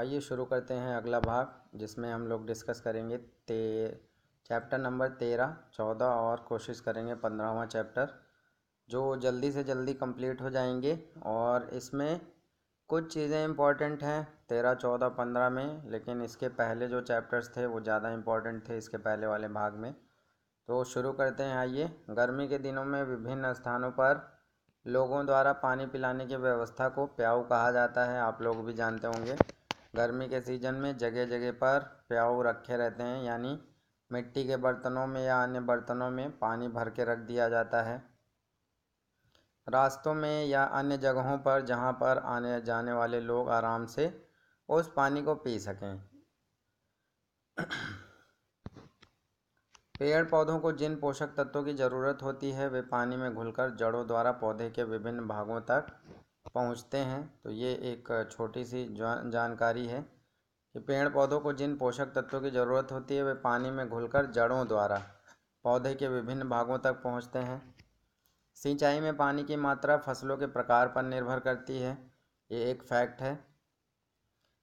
आइए शुरू करते हैं अगला भाग जिसमें हम लोग डिस्कस करेंगे ते चैप्टर नंबर तेरह चौदह और कोशिश करेंगे पंद्रहवा चैप्टर जो जल्दी से जल्दी कंप्लीट हो जाएंगे और इसमें कुछ चीज़ें इम्पॉर्टेंट हैं तेरह चौदह पंद्रह में लेकिन इसके पहले जो चैप्टर्स थे वो ज़्यादा इम्पॉर्टेंट थे इसके पहले वाले भाग में तो शुरू करते हैं आइए गर्मी के दिनों में विभिन्न स्थानों पर लोगों द्वारा पानी पिलाने की व्यवस्था को प्याऊ कहा जाता है आप लोग भी जानते होंगे गर्मी के सीजन में जगह जगह पर प्याऊ रखे रहते हैं यानी मिट्टी के बर्तनों में या अन्य बर्तनों में पानी भर के रख दिया जाता है रास्तों में या अन्य जगहों पर जहाँ पर आने जाने वाले लोग आराम से उस पानी को पी सकें पेड़ पौधों को जिन पोषक तत्वों की ज़रूरत होती है वे पानी में घुलकर जड़ों द्वारा पौधे के विभिन्न भागों तक पहुँचते हैं तो ये एक छोटी सी जानकारी है कि पेड़ पौधों को जिन पोषक तत्वों की ज़रूरत होती है वे पानी में घुलकर जड़ों द्वारा पौधे के विभिन्न भागों तक पहुँचते हैं सिंचाई में पानी की मात्रा फसलों के प्रकार पर निर्भर करती है ये एक फैक्ट है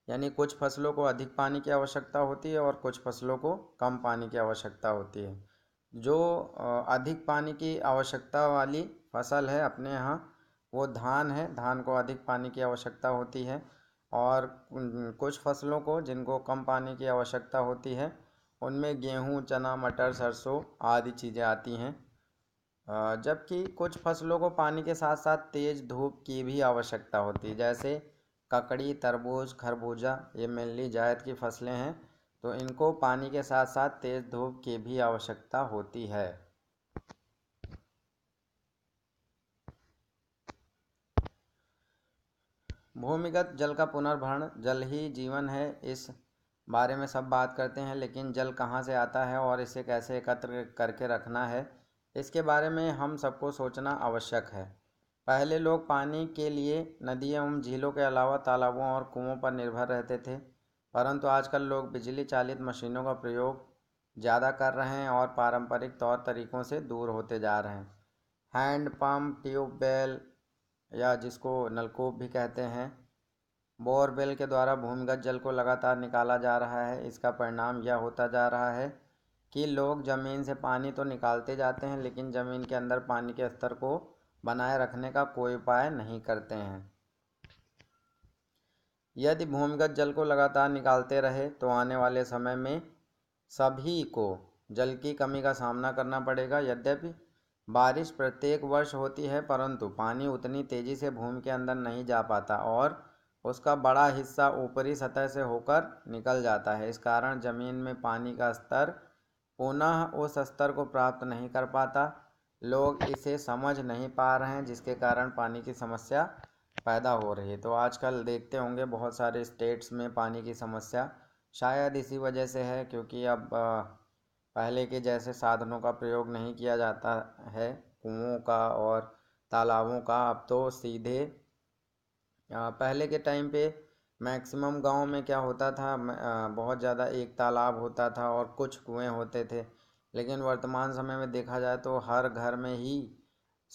यानी कुछ फसलों को अधिक पानी की आवश्यकता होती है और कुछ फसलों को कम पानी की आवश्यकता होती है जो अधिक पानी की आवश्यकता वाली फसल है अपने यहाँ वो धान है धान को अधिक पानी की आवश्यकता होती है और कुछ फसलों को जिनको कम पानी की आवश्यकता होती है उनमें गेहूँ चना मटर सरसों आदि चीज़ें आती हैं जबकि कुछ फसलों को पानी के साथ साथ तेज़ धूप की भी आवश्यकता होती है जैसे ककड़ी तरबूज खरबूजा ये मेनली जायद की फसलें हैं तो इनको पानी के साथ साथ तेज़ धूप की भी आवश्यकता होती है भूमिगत जल का पुनर्भरण जल ही जीवन है इस बारे में सब बात करते हैं लेकिन जल कहाँ से आता है और इसे कैसे एकत्र करके रखना है इसके बारे में हम सबको सोचना आवश्यक है पहले लोग पानी के लिए नदियों एवं झीलों के अलावा तालाबों और कुओं पर निर्भर रहते थे परंतु आजकल लोग बिजली चालित मशीनों का प्रयोग ज़्यादा कर रहे हैं और पारंपरिक तौर तरीक़ों से दूर होते जा रहे हैं हैंड पंप ट्यूबवेल या जिसको नलकूप भी कहते हैं बोरवेल के द्वारा भूमिगत जल को लगातार निकाला जा रहा है इसका परिणाम यह होता जा रहा है कि लोग ज़मीन से पानी तो निकालते जाते हैं लेकिन ज़मीन के अंदर पानी के स्तर को बनाए रखने का कोई उपाय नहीं करते हैं यदि भूमिगत जल को लगातार निकालते रहे तो आने वाले समय में सभी को जल की कमी का सामना करना पड़ेगा यद्यपि बारिश प्रत्येक वर्ष होती है परंतु पानी उतनी तेज़ी से भूमि के अंदर नहीं जा पाता और उसका बड़ा हिस्सा ऊपरी सतह से होकर निकल जाता है इस कारण ज़मीन में पानी का स्तर पुनः उस स्तर को प्राप्त नहीं कर पाता लोग इसे समझ नहीं पा रहे हैं जिसके कारण पानी की समस्या पैदा हो रही है तो आजकल देखते होंगे बहुत सारे स्टेट्स में पानी की समस्या शायद इसी वजह से है क्योंकि अब पहले के जैसे साधनों का प्रयोग नहीं किया जाता है कुओं का और तालाबों का अब तो सीधे पहले के टाइम पे मैक्सिमम गांव में क्या होता था बहुत ज़्यादा एक तालाब होता था और कुछ कुएं होते थे लेकिन वर्तमान समय में देखा जाए तो हर घर में ही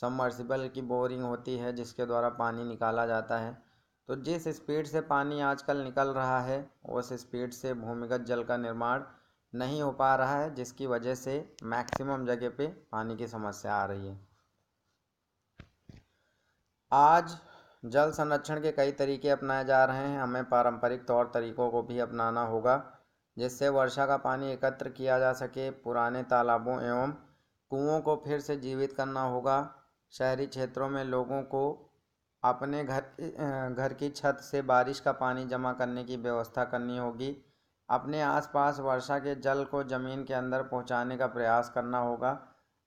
सबमर्सिबल की बोरिंग होती है जिसके द्वारा पानी निकाला जाता है तो जिस स्पीड से पानी आजकल निकल रहा है उस स्पीड से भूमिगत जल का निर्माण नहीं हो पा रहा है जिसकी वजह से मैक्सिमम जगह पे पानी की समस्या आ रही है आज जल संरक्षण के कई तरीके अपनाए जा रहे हैं हमें पारंपरिक तौर तरीकों को भी अपनाना होगा जिससे वर्षा का पानी एकत्र किया जा सके पुराने तालाबों एवं कुओं को फिर से जीवित करना होगा शहरी क्षेत्रों में लोगों को अपने घर घर की छत से बारिश का पानी जमा करने की व्यवस्था करनी होगी अपने आसपास वर्षा के जल को ज़मीन के अंदर पहुंचाने का प्रयास करना होगा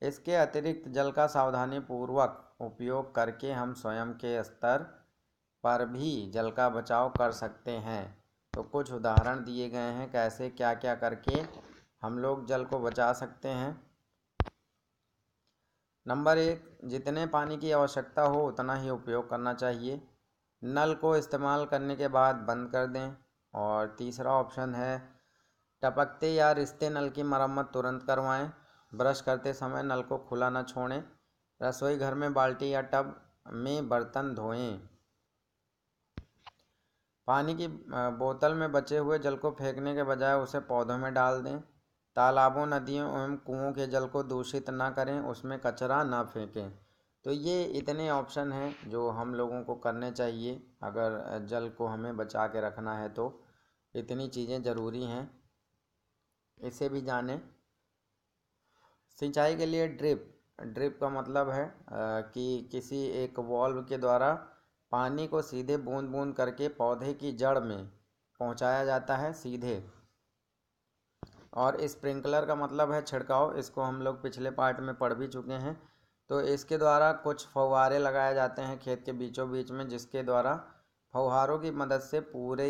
इसके अतिरिक्त जल का सावधानी पूर्वक उपयोग करके हम स्वयं के स्तर पर भी जल का बचाव कर सकते हैं तो कुछ उदाहरण दिए गए हैं कैसे क्या क्या करके हम लोग जल को बचा सकते हैं नंबर एक जितने पानी की आवश्यकता हो उतना ही उपयोग करना चाहिए नल को इस्तेमाल करने के बाद बंद कर दें और तीसरा ऑप्शन है टपकते या रिश्ते नल की मरम्मत तुरंत करवाएं ब्रश करते समय नल को खुला न छोड़ें रसोई घर में बाल्टी या टब में बर्तन धोएं पानी की बोतल में बचे हुए जल को फेंकने के बजाय उसे पौधों में डाल दें तालाबों नदियों एवं कुओं के जल को दूषित ना करें उसमें कचरा ना फेंकें तो ये इतने ऑप्शन हैं जो हम लोगों को करने चाहिए अगर जल को हमें बचा के रखना है तो इतनी चीज़ें ज़रूरी हैं इसे भी जाने सिंचाई के लिए ड्रिप ड्रिप का मतलब है कि किसी एक वॉल्व के द्वारा पानी को सीधे बूंद बूंद करके पौधे की जड़ में पहुंचाया जाता है सीधे और स्प्रिंकलर का मतलब है छिड़काव इसको हम लोग पिछले पार्ट में पढ़ भी चुके हैं तो इसके द्वारा कुछ फवारे लगाए जाते हैं खेत के बीचों बीच में जिसके द्वारा फौहारों की मदद से पूरे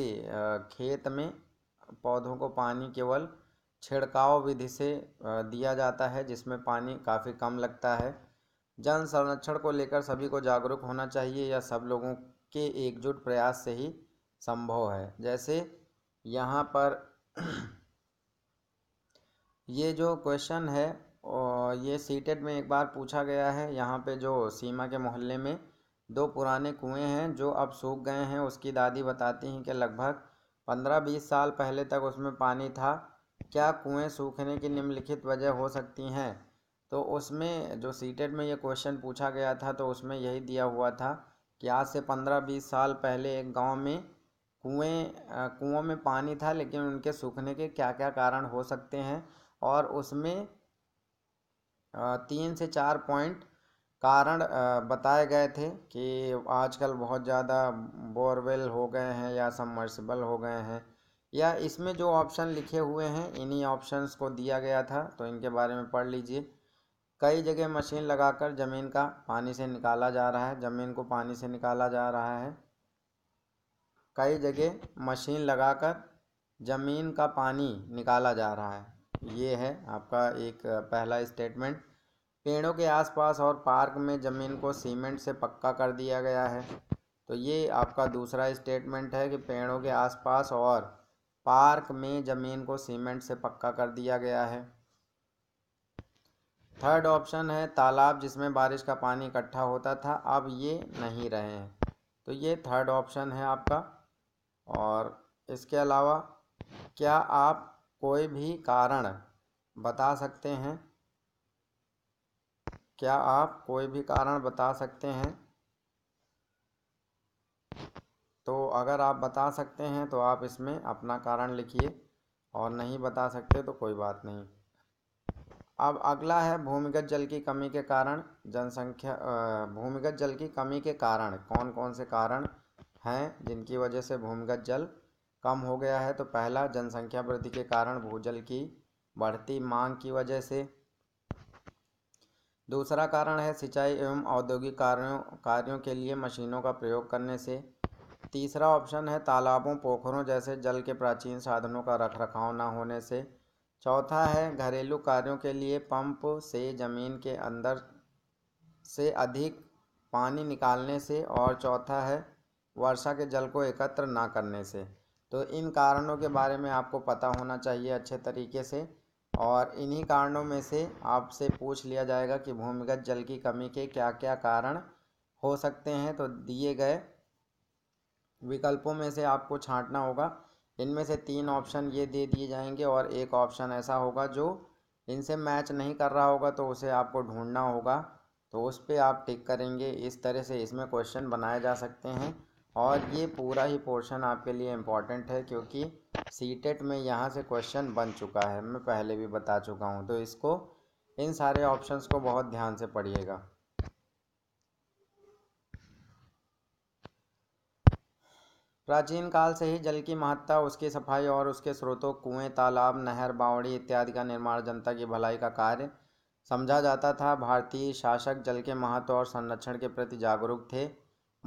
खेत में पौधों को पानी केवल छिड़काव विधि से दिया जाता है जिसमें पानी काफ़ी कम लगता है जल संरक्षण को लेकर सभी को जागरूक होना चाहिए या सब लोगों के एकजुट प्रयास से ही संभव है जैसे यहाँ पर ये जो क्वेश्चन है ये सीटेट में एक बार पूछा गया है यहाँ पे जो सीमा के मोहल्ले में दो पुराने कुएँ हैं जो अब सूख गए हैं उसकी दादी बताती हैं कि लगभग पंद्रह बीस साल पहले तक उसमें पानी था क्या कुएँ सूखने की निम्नलिखित वजह हो सकती हैं तो उसमें जो सीटेट में ये क्वेश्चन पूछा गया था तो उसमें यही दिया हुआ था कि आज से पंद्रह बीस साल पहले एक गांव में कुएँ कुओं में पानी था लेकिन उनके सूखने के क्या क्या कारण हो सकते हैं और उसमें तीन से चार पॉइंट कारण बताए गए थे कि आजकल बहुत ज़्यादा बोरवेल हो गए हैं या सबमर्सिबल हो गए हैं या इसमें जो ऑप्शन लिखे हुए हैं इन्हीं ऑप्शंस को दिया गया था तो इनके बारे में पढ़ लीजिए कई जगह मशीन लगाकर ज़मीन का पानी से निकाला जा रहा है ज़मीन को पानी से निकाला जा रहा है कई जगह मशीन लगाकर ज़मीन का पानी निकाला जा रहा है ये है आपका एक पहला स्टेटमेंट पेड़ों के आसपास और पार्क में ज़मीन को सीमेंट से पक्का कर दिया गया है तो ये आपका दूसरा स्टेटमेंट है कि पेड़ों के आसपास और पार्क में ज़मीन को सीमेंट से पक्का कर दिया गया है थर्ड ऑप्शन है तालाब जिसमें बारिश का पानी इकट्ठा होता था अब ये नहीं रहे हैं तो ये थर्ड ऑप्शन है आपका और इसके अलावा क्या आप कोई भी कारण बता सकते हैं क्या आप कोई भी कारण बता सकते हैं तो अगर आप बता सकते हैं तो आप इसमें अपना कारण लिखिए और नहीं बता सकते तो कोई बात नहीं अब अगला है भूमिगत जल की कमी के कारण जनसंख्या भूमिगत जल की कमी के कारण कौन कौन से कारण हैं जिनकी वजह से भूमिगत जल कम हो गया है तो पहला जनसंख्या वृद्धि के कारण भूजल की बढ़ती मांग की वजह से दूसरा कारण है सिंचाई एवं औद्योगिक कार्यों कार्यों के लिए मशीनों का प्रयोग करने से तीसरा ऑप्शन है तालाबों पोखरों जैसे जल के प्राचीन साधनों का रख रखाव न होने से चौथा है घरेलू कार्यों के लिए पंप से ज़मीन के अंदर से अधिक पानी निकालने से और चौथा है वर्षा के जल को एकत्र ना करने से तो इन कारणों के बारे में आपको पता होना चाहिए अच्छे तरीके से और इन्हीं कारणों में से आपसे पूछ लिया जाएगा कि भूमिगत जल की कमी के क्या क्या कारण हो सकते हैं तो दिए गए विकल्पों में से आपको छांटना होगा इनमें से तीन ऑप्शन ये दे दिए जाएंगे और एक ऑप्शन ऐसा होगा जो इनसे मैच नहीं कर रहा होगा तो उसे आपको ढूंढना होगा तो उस पर आप टिक करेंगे इस तरह से इसमें क्वेश्चन बनाए जा सकते हैं और ये पूरा ही पोर्शन आपके लिए इम्पॉर्टेंट है क्योंकि सी e में यहाँ से क्वेश्चन बन चुका है मैं पहले भी बता चुका हूँ तो इसको इन सारे ऑप्शंस को बहुत ध्यान से पढ़िएगा प्राचीन काल से ही जल की महत्ता उसकी सफाई और उसके स्रोतों कुएं तालाब नहर बावड़ी इत्यादि का निर्माण जनता की भलाई का कार्य समझा जाता था भारतीय शासक जल के महत्व और संरक्षण के प्रति जागरूक थे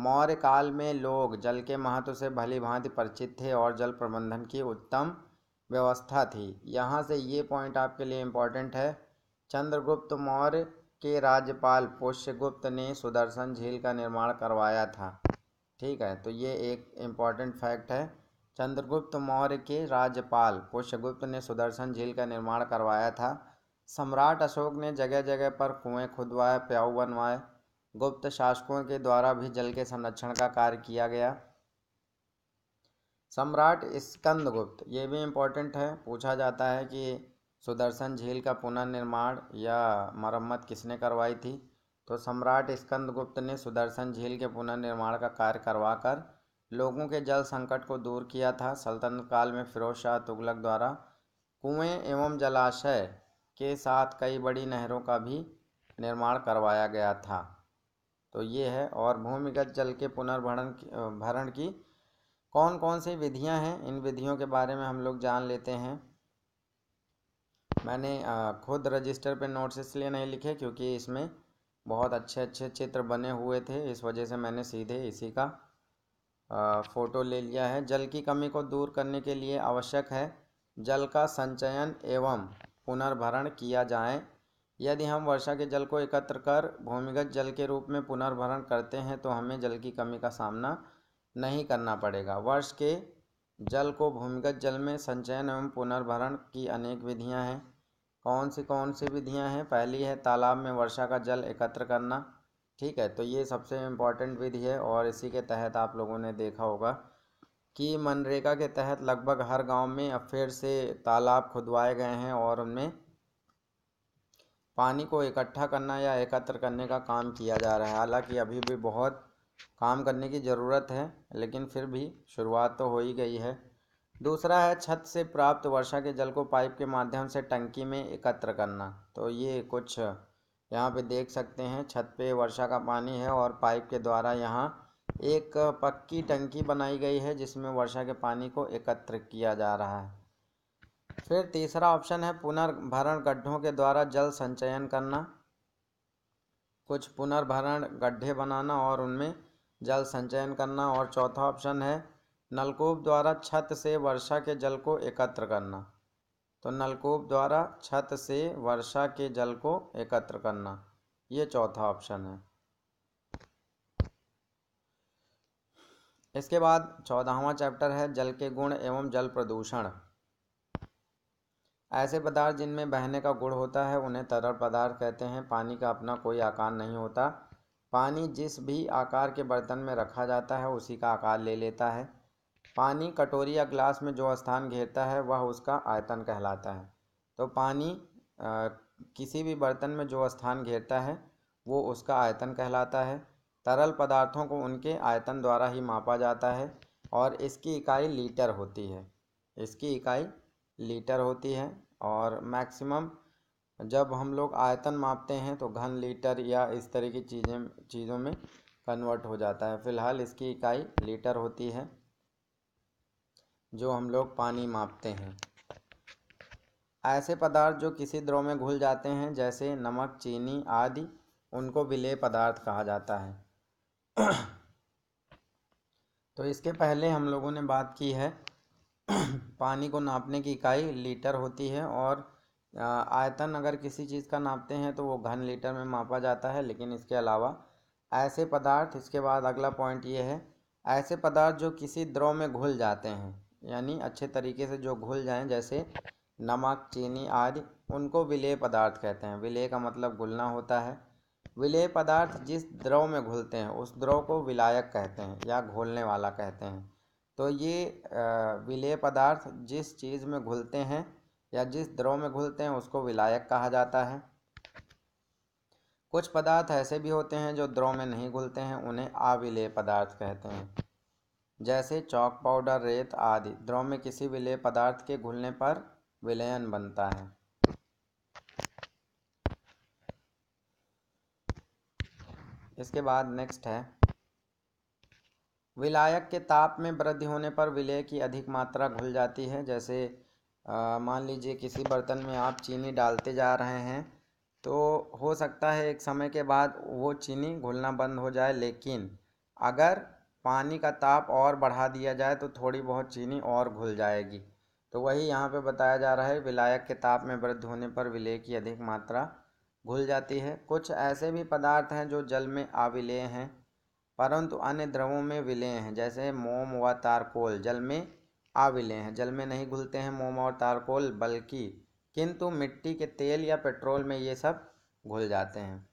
मौर्य काल में लोग जल के महत्व से भली भांति परिचित थे और जल प्रबंधन की उत्तम व्यवस्था थी यहाँ से ये पॉइंट आपके लिए इम्पॉर्टेंट है चंद्रगुप्त मौर्य के राज्यपाल पुष्यगुप्त ने सुदर्शन झील का निर्माण करवाया था ठीक है तो ये एक इम्पॉर्टेंट फैक्ट है चंद्रगुप्त मौर्य के राज्यपाल पुष्यगुप्त ने सुदर्शन झील का निर्माण करवाया था सम्राट अशोक ने जगह जगह पर कुएँ खुदवाए प्याऊ बनवाए गुप्त शासकों के द्वारा भी जल के संरक्षण का कार्य किया गया सम्राट स्कंदगुप्त ये भी इम्पोर्टेंट है पूछा जाता है कि सुदर्शन झील का पुनर्निर्माण या मरम्मत किसने करवाई थी तो सम्राट स्कंदगुप्त ने सुदर्शन झील के पुनर्निर्माण का कार्य करवाकर लोगों के जल संकट को दूर किया था सल्तनत काल में फिरोज शाह तुगलक द्वारा कुएं एवं जलाशय के साथ कई बड़ी नहरों का भी निर्माण करवाया गया था तो ये है और भूमिगत जल के पुनर्भरण भरण की कौन कौन सी विधियां हैं इन विधियों के बारे में हम लोग जान लेते हैं मैंने खुद रजिस्टर पे नोट्स इसलिए नहीं लिखे क्योंकि इसमें बहुत अच्छे अच्छे चित्र बने हुए थे इस वजह से मैंने सीधे इसी का फ़ोटो ले लिया है जल की कमी को दूर करने के लिए आवश्यक है जल का संचयन एवं पुनर्भरण किया जाए यदि हम वर्षा के जल को एकत्र कर भूमिगत जल के रूप में पुनर्भरण करते हैं तो हमें जल की कमी का सामना नहीं करना पड़ेगा वर्ष के जल को भूमिगत जल में संचयन एवं पुनर्भरण की अनेक विधियां हैं कौन सी कौन सी विधियां हैं पहली है तालाब में वर्षा का जल एकत्र करना ठीक है तो ये सबसे इम्पॉर्टेंट विधि है और इसी के तहत आप लोगों ने देखा होगा कि मनरेगा के तहत लगभग हर गांव में अब फिर से तालाब खुदवाए गए हैं और उनमें पानी को इकट्ठा करना या एकत्र करने का काम किया जा रहा है हालांकि अभी भी बहुत काम करने की ज़रूरत है लेकिन फिर भी शुरुआत तो हो ही गई है दूसरा है छत से प्राप्त वर्षा के जल को पाइप के माध्यम से टंकी में एकत्र करना तो ये कुछ यहाँ पे देख सकते हैं छत पे वर्षा का पानी है और पाइप के द्वारा यहाँ एक पक्की टंकी बनाई गई है जिसमें वर्षा के पानी को एकत्र किया जा रहा है फिर तीसरा ऑप्शन है पुनर्भरण गड्ढों के द्वारा जल संचयन करना कुछ पुनर्भरण गड्ढे बनाना और उनमें जल संचयन करना और चौथा ऑप्शन है नलकूप द्वारा छत से वर्षा के जल को एकत्र करना तो नलकूप द्वारा छत से वर्षा के जल को एकत्र करना ये चौथा ऑप्शन है इसके बाद चौदहवा चैप्टर है जल के गुण एवं जल प्रदूषण ऐसे पदार्थ जिनमें बहने का गुण होता है उन्हें तरल पदार्थ कहते हैं पानी का अपना कोई आकार नहीं होता पानी जिस भी आकार के बर्तन में रखा जाता है उसी का आकार ले लेता है पानी कटोरी या ग्लास में जो स्थान घेरता है वह उसका आयतन कहलाता है तो पानी आ, किसी भी बर्तन में जो स्थान घेरता है वो उसका आयतन कहलाता है तरल पदार्थों को उनके आयतन द्वारा ही मापा जाता है और इसकी इकाई लीटर होती है इसकी इकाई लीटर होती है और मैक्सिमम जब हम लोग आयतन मापते हैं तो घन लीटर या इस तरह की चीज़ें चीज़ों में कन्वर्ट हो जाता है फ़िलहाल इसकी इकाई लीटर होती है जो हम लोग पानी मापते हैं ऐसे पदार्थ जो किसी द्रव में घुल जाते हैं जैसे नमक चीनी आदि उनको विलेय पदार्थ कहा जाता है तो इसके पहले हम लोगों ने बात की है पानी को नापने की इकाई लीटर होती है और आयतन अगर किसी चीज़ का नापते हैं तो वो घन लीटर में मापा जाता है लेकिन इसके अलावा ऐसे पदार्थ इसके बाद अगला पॉइंट ये है ऐसे पदार्थ जो किसी द्रव में घुल जाते हैं यानी अच्छे तरीके से जो घुल जाएं जैसे नमक चीनी आदि उनको विलेय पदार्थ कहते हैं विलेय का मतलब घुलना होता है विलेय पदार्थ जिस द्रव में घुलते हैं उस द्रव को विलायक कहते हैं या घोलने वाला कहते हैं तो ये विलेय पदार्थ जिस चीज़ में घुलते हैं या जिस द्रव में घुलते हैं उसको विलायक कहा जाता है कुछ पदार्थ ऐसे भी होते हैं जो द्रव में नहीं घुलते हैं उन्हें अविलेय पदार्थ कहते हैं जैसे चौक पाउडर रेत आदि द्रव में किसी विलेय पदार्थ के घुलने पर विलयन बनता है इसके बाद नेक्स्ट है विलायक के ताप में वृद्धि होने पर विलेय की अधिक मात्रा घुल जाती है जैसे मान लीजिए किसी बर्तन में आप चीनी डालते जा रहे हैं तो हो सकता है एक समय के बाद वो चीनी घुलना बंद हो जाए लेकिन अगर पानी का ताप और बढ़ा दिया जाए तो थोड़ी बहुत चीनी और घुल जाएगी तो वही यहाँ पे बताया जा रहा है विलायक के ताप में वृद्धि होने पर विलेय की अधिक मात्रा घुल जाती है कुछ ऐसे भी पदार्थ हैं जो जल में अविलेय हैं परंतु अन्य द्रवों में विलय हैं जैसे मोम व तारकोल जल में अविलय हैं जल में नहीं घुलते हैं मोम और तारकोल बल्कि किंतु मिट्टी के तेल या पेट्रोल में ये सब घुल जाते हैं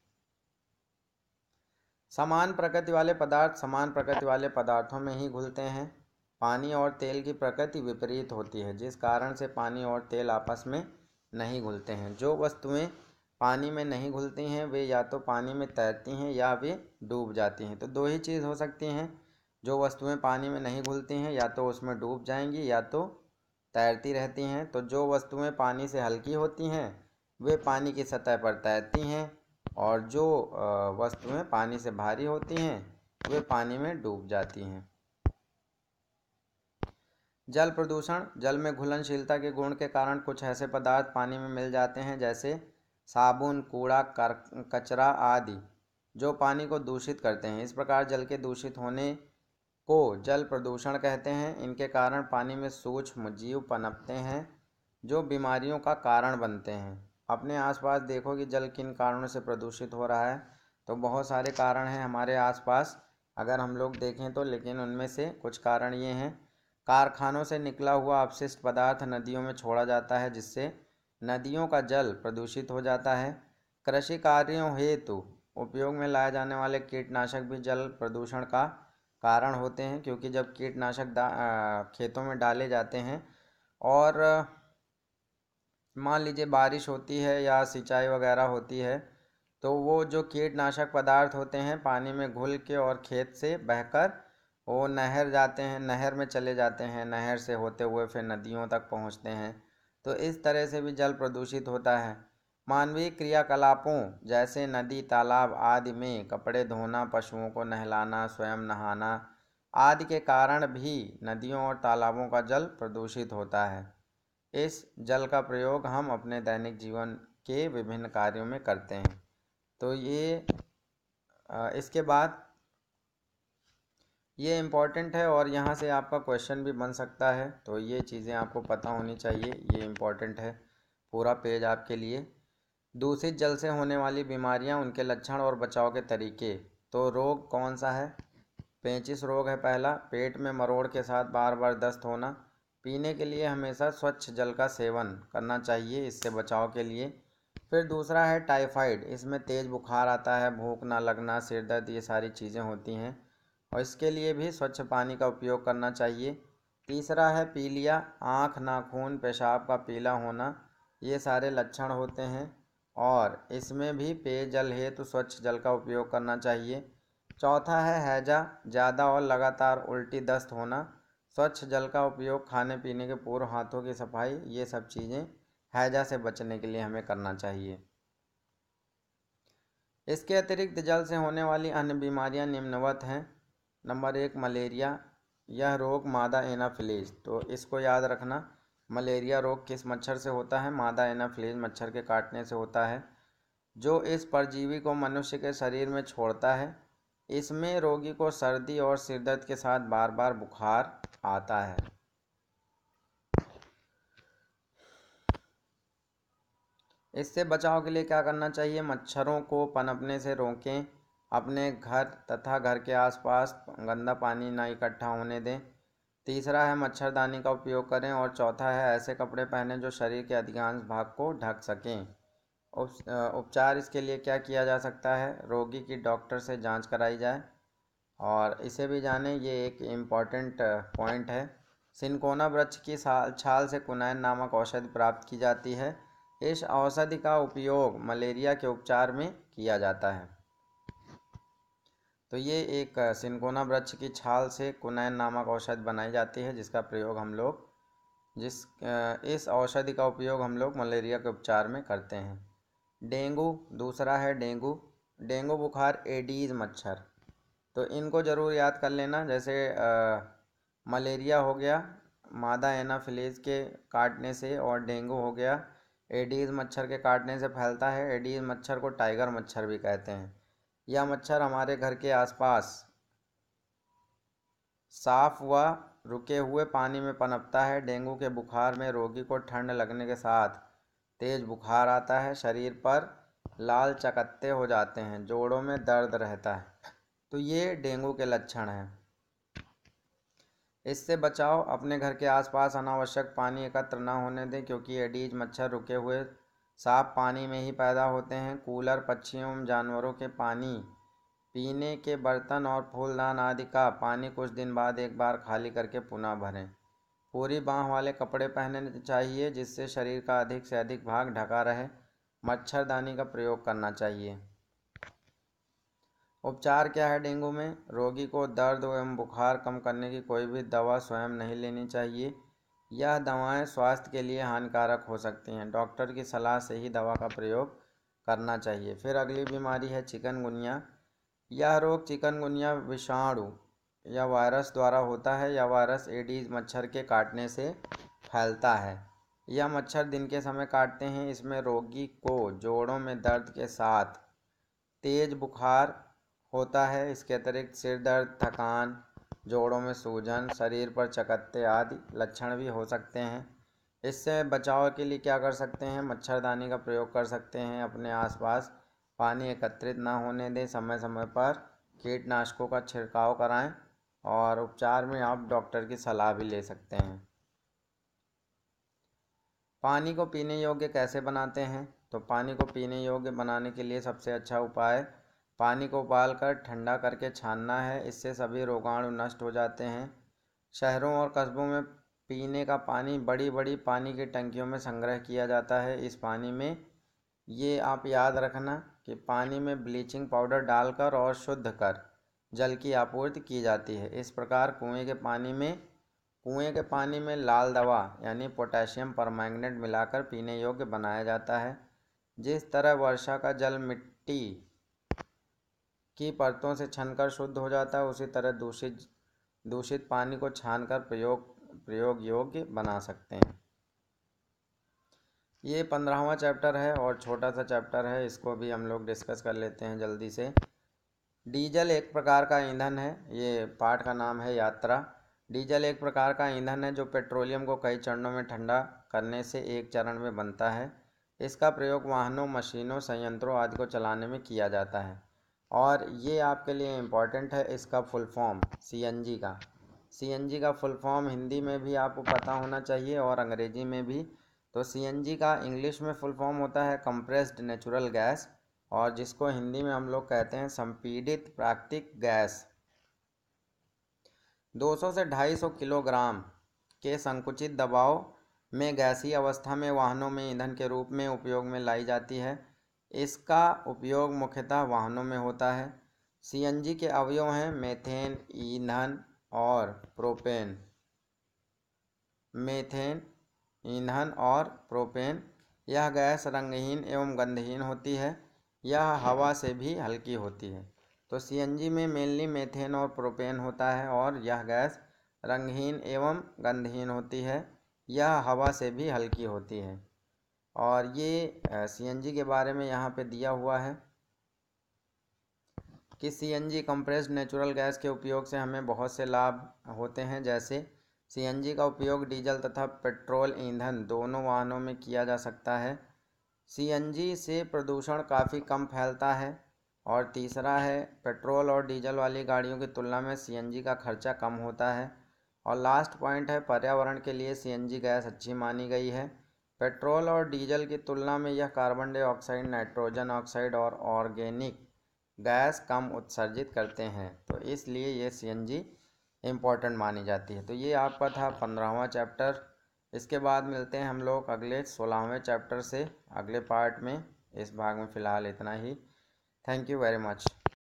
समान प्रकृति वाले पदार्थ समान प्रकृति वाले पदार्थों में ही घुलते हैं पानी और तेल की प्रकृति विपरीत होती है जिस कारण से पानी और तेल आपस में नहीं घुलते हैं जो वस्तुएं पानी में नहीं घुलती हैं वे या तो पानी में तैरती हैं या वे डूब जाती हैं तो दो ही चीज़ हो सकती हैं जो वस्तुएं पानी में नहीं घुलती हैं या तो उसमें डूब जाएंगी या तो तैरती रहती हैं तो जो वस्तुएं पानी से हल्की होती हैं वे पानी की सतह पर तैरती हैं और जो वस्तुएं पानी से भारी होती हैं वे पानी में डूब जाती हैं जल प्रदूषण जल में घुलनशीलता के गुण के कारण कुछ ऐसे पदार्थ पानी में मिल जाते हैं जैसे साबुन कूड़ा कर कचरा आदि जो पानी को दूषित करते हैं इस प्रकार जल के दूषित होने को जल प्रदूषण कहते हैं इनके कारण पानी में सूक्ष्म जीव पनपते हैं जो बीमारियों का कारण बनते हैं अपने आसपास देखो कि जल किन कारणों से प्रदूषित हो रहा है तो बहुत सारे कारण हैं हमारे आसपास अगर हम लोग देखें तो लेकिन उनमें से कुछ कारण ये हैं कारखानों से निकला हुआ अपशिष्ट पदार्थ नदियों में छोड़ा जाता है जिससे नदियों का जल प्रदूषित हो जाता है कृषि कार्यों हेतु उपयोग में लाए जाने वाले कीटनाशक भी जल प्रदूषण का कारण होते हैं क्योंकि जब कीटनाशक खेतों में डाले जाते हैं और मान लीजिए बारिश होती है या सिंचाई वगैरह होती है तो वो जो कीटनाशक पदार्थ होते हैं पानी में घुल के और खेत से बहकर वो नहर जाते हैं नहर में चले जाते हैं नहर से होते हुए फिर नदियों तक पहुंचते हैं तो इस तरह से भी जल प्रदूषित होता है मानवीय क्रियाकलापों जैसे नदी तालाब आदि में कपड़े धोना पशुओं को नहलाना स्वयं नहाना आदि के कारण भी नदियों और तालाबों का जल प्रदूषित होता है इस जल का प्रयोग हम अपने दैनिक जीवन के विभिन्न कार्यों में करते हैं तो ये इसके बाद ये इम्पॉर्टेंट है और यहाँ से आपका क्वेश्चन भी बन सकता है तो ये चीज़ें आपको पता होनी चाहिए ये इम्पॉर्टेंट है पूरा पेज आपके लिए दूषित जल से होने वाली बीमारियाँ उनके लक्षण और बचाव के तरीके तो रोग कौन सा है पेंचिस रोग है पहला पेट में मरोड़ के साथ बार बार दस्त होना पीने के लिए हमेशा स्वच्छ जल का सेवन करना चाहिए इससे बचाव के लिए फिर दूसरा है टाइफाइड इसमें तेज़ बुखार आता है भूख ना लगना सिर दर्द ये सारी चीज़ें होती हैं और इसके लिए भी स्वच्छ पानी का उपयोग करना चाहिए तीसरा है पीलिया आँख नाखून पेशाब का पीला होना ये सारे लक्षण होते हैं और इसमें भी पेयजल है तो स्वच्छ जल का उपयोग करना चाहिए चौथा है हैजा ज़्यादा और लगातार उल्टी दस्त होना स्वच्छ जल का उपयोग खाने पीने के पूर्व हाथों की सफाई ये सब चीज़ें हैजा से बचने के लिए हमें करना चाहिए इसके अतिरिक्त जल से होने वाली अन्य बीमारियां निम्नवत हैं नंबर एक मलेरिया यह रोग मादा फ्लेज तो इसको याद रखना मलेरिया रोग किस मच्छर से होता है मादा फ्लेज मच्छर के काटने से होता है जो इस परजीवी को मनुष्य के शरीर में छोड़ता है इसमें रोगी को सर्दी और सिरदर्द के साथ बार बार बुखार आता है इससे बचाव के लिए क्या करना चाहिए मच्छरों को पनपने से रोकें अपने घर तथा घर के आसपास गंदा पानी ना इकट्ठा होने दें तीसरा है मच्छरदानी का उपयोग करें और चौथा है ऐसे कपड़े पहनें जो शरीर के अधिकांश भाग को ढक सकें उपचार इसके लिए क्या किया जा सकता है रोगी की डॉक्टर से जांच कराई जाए और इसे भी जानें ये एक इम्पॉर्टेंट पॉइंट है सिनकोना वृक्ष की छाल से कुनैन नामक औषधि प्राप्त की जाती है इस औषधि का उपयोग मलेरिया के उपचार में किया जाता है तो ये एक सिनकोना वृक्ष की छाल से कुनैन नामक औषध बनाई जाती है जिसका प्रयोग हम लोग जिस इस औषधि का उपयोग हम लोग मलेरिया के उपचार में करते हैं डेंगू दूसरा है डेंगू डेंगू बुखार एडीज मच्छर तो इनको ज़रूर याद कर लेना जैसे आ, मलेरिया हो गया मादा एनाफिलीज के काटने से और डेंगू हो गया एडीज मच्छर के काटने से फैलता है एडीज मच्छर को टाइगर मच्छर भी कहते हैं यह मच्छर हमारे घर के आसपास साफ व रुके हुए पानी में पनपता है डेंगू के बुखार में रोगी को ठंड लगने के साथ तेज बुखार आता है शरीर पर लाल चकत्ते हो जाते हैं जोड़ों में दर्द रहता है तो ये डेंगू के लक्षण हैं इससे बचाव अपने घर के आसपास अनावश्यक पानी एकत्र न होने दें क्योंकि एडीज मच्छर रुके हुए साफ पानी में ही पैदा होते हैं कूलर पक्षियों एवं जानवरों के पानी पीने के बर्तन और फूलदान आदि का पानी कुछ दिन बाद एक बार खाली करके पुनः भरें पूरी बाँह वाले कपड़े पहनने चाहिए जिससे शरीर का अधिक से अधिक भाग ढका रहे मच्छरदानी का प्रयोग करना चाहिए उपचार क्या है डेंगू में रोगी को दर्द एवं बुखार कम करने की कोई भी दवा स्वयं नहीं लेनी चाहिए यह दवाएं स्वास्थ्य के लिए हानिकारक हो सकती हैं डॉक्टर की सलाह से ही दवा का प्रयोग करना चाहिए फिर अगली बीमारी है चिकनगुनिया यह रोग चिकनगुनिया विषाणु या वायरस द्वारा होता है यह वायरस एडीज मच्छर के काटने से फैलता है यह मच्छर दिन के समय काटते हैं इसमें रोगी को जोड़ों में दर्द के साथ तेज़ बुखार होता है इसके अतिरिक्त सिर दर्द थकान जोड़ों में सूजन शरीर पर चकत्ते आदि लक्षण भी हो सकते हैं इससे बचाव के लिए क्या कर सकते हैं मच्छरदानी का प्रयोग कर सकते हैं अपने आसपास पानी एकत्रित ना होने दें समय समय पर कीटनाशकों का छिड़काव कराएं और उपचार में आप डॉक्टर की सलाह भी ले सकते हैं पानी को पीने योग्य कैसे बनाते हैं तो पानी को पीने योग्य बनाने के लिए सबसे अच्छा उपाय पानी को उबाल कर ठंडा करके छानना है इससे सभी रोगाणु नष्ट हो जाते हैं शहरों और कस्बों में पीने का पानी बड़ी बड़ी पानी की टंकियों में संग्रह किया जाता है इस पानी में ये आप याद रखना कि पानी में ब्लीचिंग पाउडर डालकर और शुद्ध कर जल की आपूर्ति की जाती है इस प्रकार कुएं के पानी में कुएं के पानी में लाल दवा यानी पोटेशियम परमैंगनेट मिलाकर पीने योग्य बनाया जाता है जिस तरह वर्षा का जल मिट्टी की परतों से छनकर शुद्ध हो जाता है उसी तरह दूषित दूषित पानी को छानकर प्रयोग प्रयोग योग्य बना सकते हैं ये पंद्रहवा चैप्टर है और छोटा सा चैप्टर है इसको भी हम लोग डिस्कस कर लेते हैं जल्दी से डीजल एक प्रकार का ईंधन है ये पाठ का नाम है यात्रा डीजल एक प्रकार का ईंधन है जो पेट्रोलियम को कई चरणों में ठंडा करने से एक चरण में बनता है इसका प्रयोग वाहनों मशीनों संयंत्रों आदि को चलाने में किया जाता है और ये आपके लिए इम्पॉर्टेंट है इसका फुल फॉर्म सी का सी का फुल फॉर्म हिंदी में भी आपको पता होना चाहिए और अंग्रेज़ी में भी तो सी का इंग्लिश में फुल फॉर्म होता है कंप्रेस्ड नेचुरल गैस और जिसको हिंदी में हम लोग कहते हैं संपीड़ित प्राकृतिक गैस 200 से 250 किलोग्राम के संकुचित दबाव में गैसीय अवस्था में वाहनों में ईंधन के रूप में उपयोग में लाई जाती है इसका उपयोग मुख्यतः वाहनों में होता है सीएनजी के अवयव हैं मेथेन ईंधन और प्रोपेन मेथेन ईंधन और प्रोपेन यह गैस रंगहीन एवं गंधहीन होती है यह हवा से भी हल्की होती है तो सीएनजी में मेनली मेथेन और प्रोपेन होता है और यह गैस रंगहीन एवं गंधहीन होती है यह हवा से भी हल्की होती है और ये सी के बारे में यहाँ पे दिया हुआ है कि सी कंप्रेस्ड नेचुरल गैस के उपयोग से हमें बहुत से लाभ होते हैं जैसे सी का उपयोग डीजल तथा पेट्रोल ईंधन दोनों वाहनों में किया जा सकता है सी से प्रदूषण काफ़ी कम फैलता है और तीसरा है पेट्रोल और डीजल वाली गाड़ियों की तुलना में सी का खर्चा कम होता है और लास्ट पॉइंट है पर्यावरण के लिए सी गैस अच्छी मानी गई है पेट्रोल और डीजल की तुलना में यह कार्बन डाइऑक्साइड नाइट्रोजन ऑक्साइड और ऑर्गेनिक गैस कम उत्सर्जित करते हैं तो इसलिए ये सीएनजी इम्पॉर्टेंट मानी जाती है तो ये आपका था पंद्रहवा चैप्टर इसके बाद मिलते हैं हम लोग अगले सोलहवें चैप्टर से अगले पार्ट में इस भाग में फ़िलहाल इतना ही थैंक यू वेरी मच